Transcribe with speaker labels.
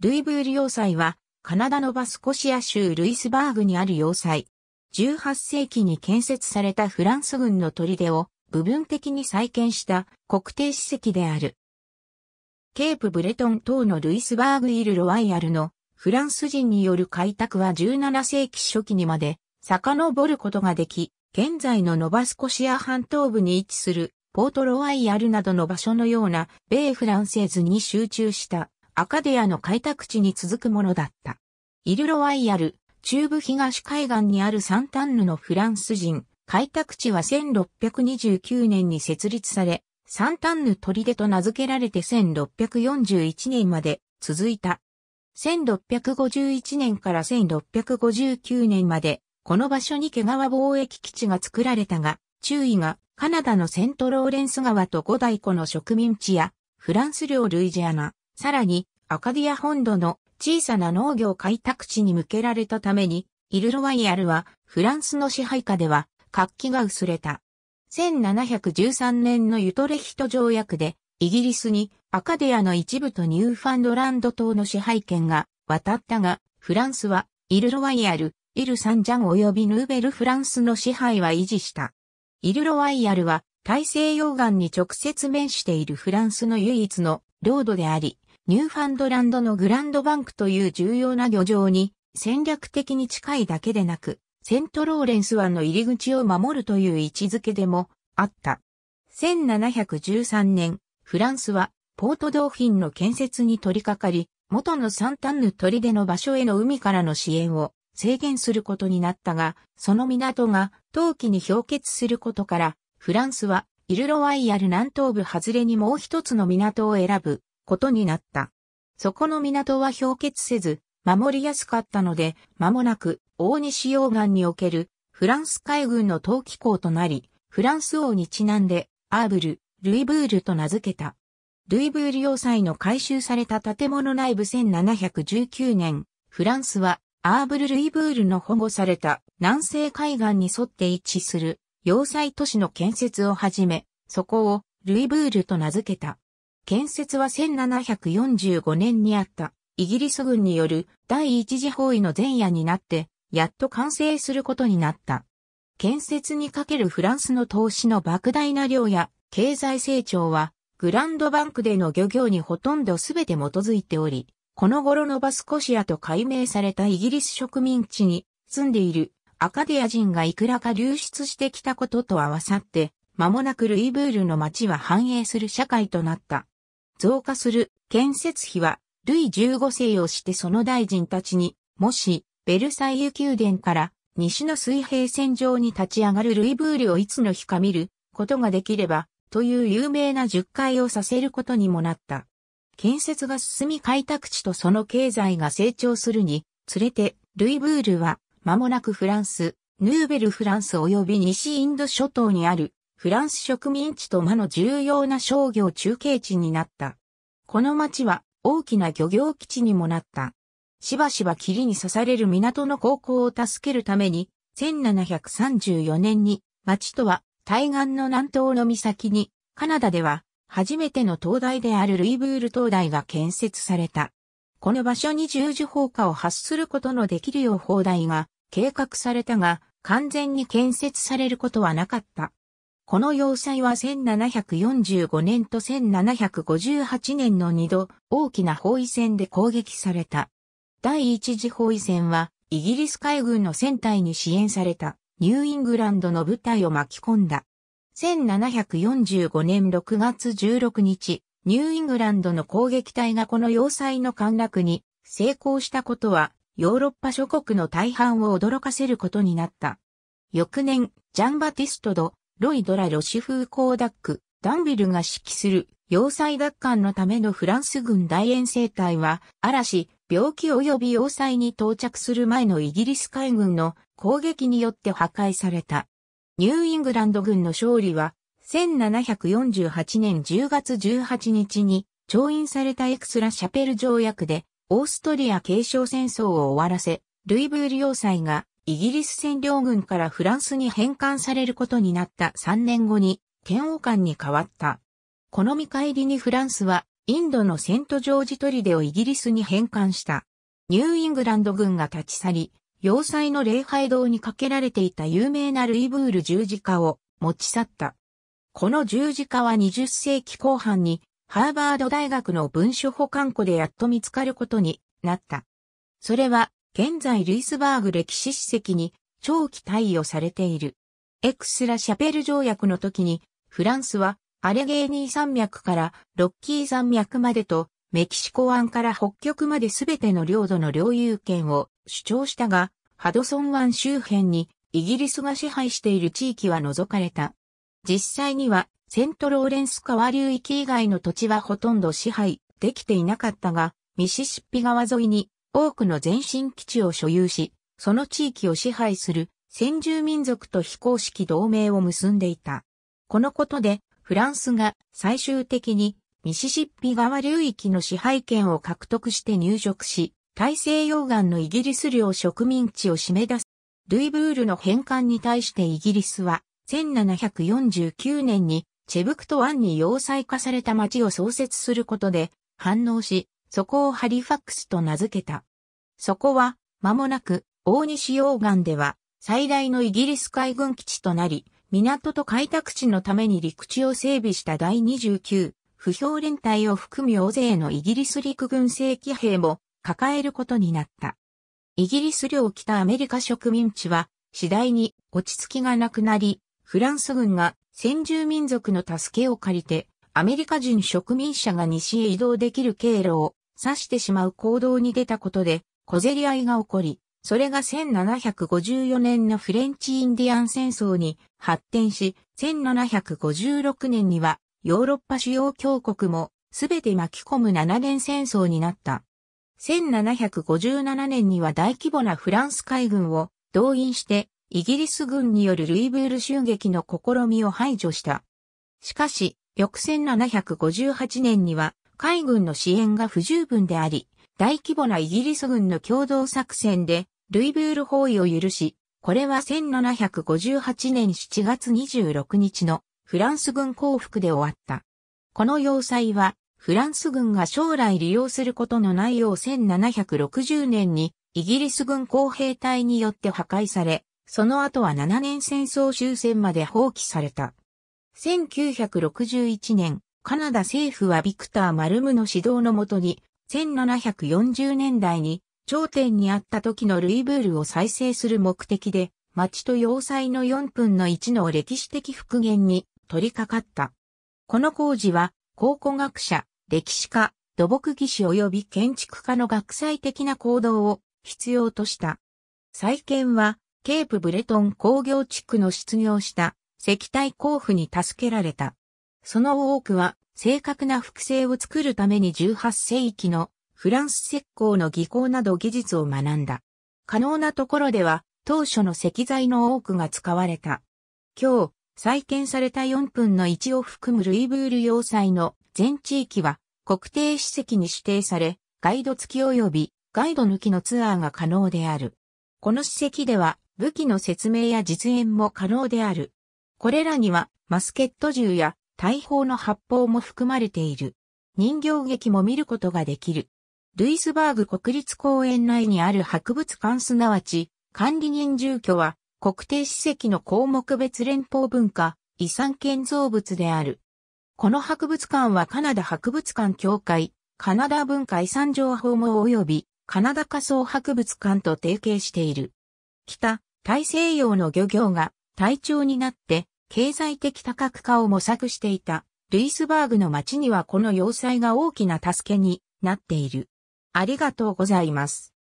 Speaker 1: ルイブール要塞は、カナダのバスコシア州ルイスバーグにある要塞。18世紀に建設されたフランス軍の砦を部分的に再建した国定史跡である。ケープブレトン等のルイスバーグイル・ロワイヤルのフランス人による開拓は17世紀初期にまで遡ることができ、現在のノバスコシア半島部に位置するポートロワイヤルなどの場所のような米フランセーズに集中したアカデアの開拓地に続くものだった。イルロワイヤル、中部東海岸にあるサンタンヌのフランス人、開拓地は1629年に設立され、サンタンヌ取出と名付けられて1641年まで続いた。1651年から1659年まで、この場所に毛川貿易基地が作られたが、注意がカナダのセントローレンス川と五大湖の植民地や、フランス領ルイジアナ、さらに、アカディア本土の小さな農業開拓地に向けられたために、イルロワイヤルはフランスの支配下では活気が薄れた。1713年のユトレヒト条約でイギリスにアカディアの一部とニューファンドランド島の支配権が渡ったが、フランスはイルロワイヤル、イル・サンジャン及びヌーベル・フランスの支配は維持した。イルロワイヤルは大西洋岸に直接面しているフランスの唯一の領土であり、ニューファンドランドのグランドバンクという重要な漁場に戦略的に近いだけでなく、セントローレンス湾の入り口を守るという位置づけでもあった。1713年、フランスはポートドーフィンの建設に取り掛かり、元のサンタンヌ砦の場所への海からの支援を制限することになったが、その港が冬季に氷結することから、フランスはイルロワイヤル南東部外れにもう一つの港を選ぶことになった。そこの港は氷結せず、守りやすかったので、間もなく大西洋岸におけるフランス海軍の陶器港となり、フランス王にちなんで、アーブル、ルイブールと名付けた。ルイブール要塞の改修された建物内部1719年、フランスはアーブル・ルイブールの保護された南西海岸に沿って位置する要塞都市の建設をはじめ、そこをルイブールと名付けた。建設は1745年にあったイギリス軍による第一次包囲の前夜になって、やっと完成することになった。建設にかけるフランスの投資の莫大な量や経済成長は、グランドバンクでの漁業にほとんど全て基づいており、この頃のバスコシアと改名されたイギリス植民地に住んでいるアカディア人がいくらか流出してきたことと合わさって、間もなくルイブールの街は繁栄する社会となった。増加する建設費は、ルイ15世をしてその大臣たちに、もし、ベルサイユ宮殿から西の水平線上に立ち上がるルイブールをいつの日か見ることができれば、という有名な10回をさせることにもなった。建設が進み開拓地とその経済が成長するに、つれて、ルイブールは、間もなくフランス、ヌーベルフランス及び西インド諸島にあるフランス植民地と魔の重要な商業中継地になった。この町は大きな漁業基地にもなった。しばしば霧に刺される港の航行を助けるために、1734年に町とは対岸の南東の岬に、カナダでは初めての灯台であるルイブール灯台が建設された。この場所に十字砲火を発することのできるよう砲台が計画されたが、完全に建設されることはなかった。この要塞は1745年と1758年の2度大きな包囲戦で攻撃された。第一次包囲戦はイギリス海軍の戦隊に支援されたニューイングランドの部隊を巻き込んだ。1745年6月16日、ニューイングランドの攻撃隊がこの要塞の陥落に成功したことはヨーロッパ諸国の大半を驚かせることになった。翌年、ジャンバティストド・ロイドラ・ロシフー・コーダック、ダンビルが指揮する要塞奪還のためのフランス軍大遠征隊は、嵐、病気及び要塞に到着する前のイギリス海軍の攻撃によって破壊された。ニューイングランド軍の勝利は、1748年10月18日に、調印されたエクスラ・シャペル条約で、オーストリア継承戦争を終わらせ、ルイブール要塞がイギリス占領軍からフランスに返還されることになった3年後に、嫌悪感に変わった。この見返りにフランスは、インドのセントジョージトリデをイギリスに返還した。ニューイングランド軍が立ち去り、要塞の礼拝堂にかけられていた有名なルイブール十字架を持ち去った。この十字架は20世紀後半にハーバード大学の文書保管庫でやっと見つかることになった。それは現在ルイスバーグ歴史史跡に長期対応されている。エクスラ・シャペル条約の時に、フランスはアレゲーニー山脈からロッキー山脈までと、メキシコ湾から北極まで全ての領土の領有権を主張したが、ハドソン湾周辺にイギリスが支配している地域は除かれた。実際にはセントローレンス川流域以外の土地はほとんど支配できていなかったが、ミシシッピ川沿いに多くの前進基地を所有し、その地域を支配する先住民族と非公式同盟を結んでいた。このことで、フランスが最終的にミシシッピ川流域の支配権を獲得して入植し、大西洋岸のイギリス領植民地を締め出す。ルイブールの返還に対してイギリスは、1749年にチェブクト湾に要塞化された町を創設することで反応し、そこをハリファックスと名付けた。そこは、間もなく、大西洋岸では、最大のイギリス海軍基地となり、港と開拓地のために陸地を整備した第29、不評連隊を含む大勢のイギリス陸軍正規兵も抱えることになった。イギリス領北アメリカ植民地は次第に落ち着きがなくなり、フランス軍が先住民族の助けを借りてアメリカ人植民者が西へ移動できる経路を指してしまう行動に出たことで小競り合いが起こり、それが1754年のフレンチインディアン戦争に発展し、1756年にはヨーロッパ主要強国もすべて巻き込む7年戦争になった。1757年には大規模なフランス海軍を動員してイギリス軍によるルイブール襲撃の試みを排除した。しかし、翌1758年には海軍の支援が不十分であり、大規模なイギリス軍の共同作戦で、ルイブール包囲を許し、これは1758年7月26日のフランス軍降伏で終わった。この要塞は、フランス軍が将来利用することのないよう1760年にイギリス軍工兵隊によって破壊され、その後は7年戦争終戦まで放棄された。1961年、カナダ政府はビクター・マルムの指導のもとに1740年代に頂点にあった時のルイブールを再生する目的で、町と要塞の4分の1の歴史的復元に取り掛かった。この工事は、考古学者、歴史家、土木技師及び建築家の学際的な行動を必要とした。再建は、ケープブレトン工業地区の失業した石体交付に助けられた。その多くは正確な複製を作るために18世紀のフランス石膏の技巧など技術を学んだ。可能なところでは当初の石材の多くが使われた。今日、再建された4分の1を含むルイブール要塞の全地域は国定史跡に指定され、ガイド付き及びガイド抜きのツアーが可能である。この史跡では武器の説明や実演も可能である。これらにはマスケット銃や大砲の発砲も含まれている。人形劇も見ることができる。ルイスバーグ国立公園内にある博物館すなわち、管理人住居は、国定史跡の項目別連邦文化、遺産建造物である。この博物館はカナダ博物館協会、カナダ文化遺産情報網及び、カナダ仮想博物館と提携している。北、大西洋の漁業が、隊調になって、経済的多角化を模索していたルイスバーグの街にはこの要塞が大きな助けになっている。ありがとうございます。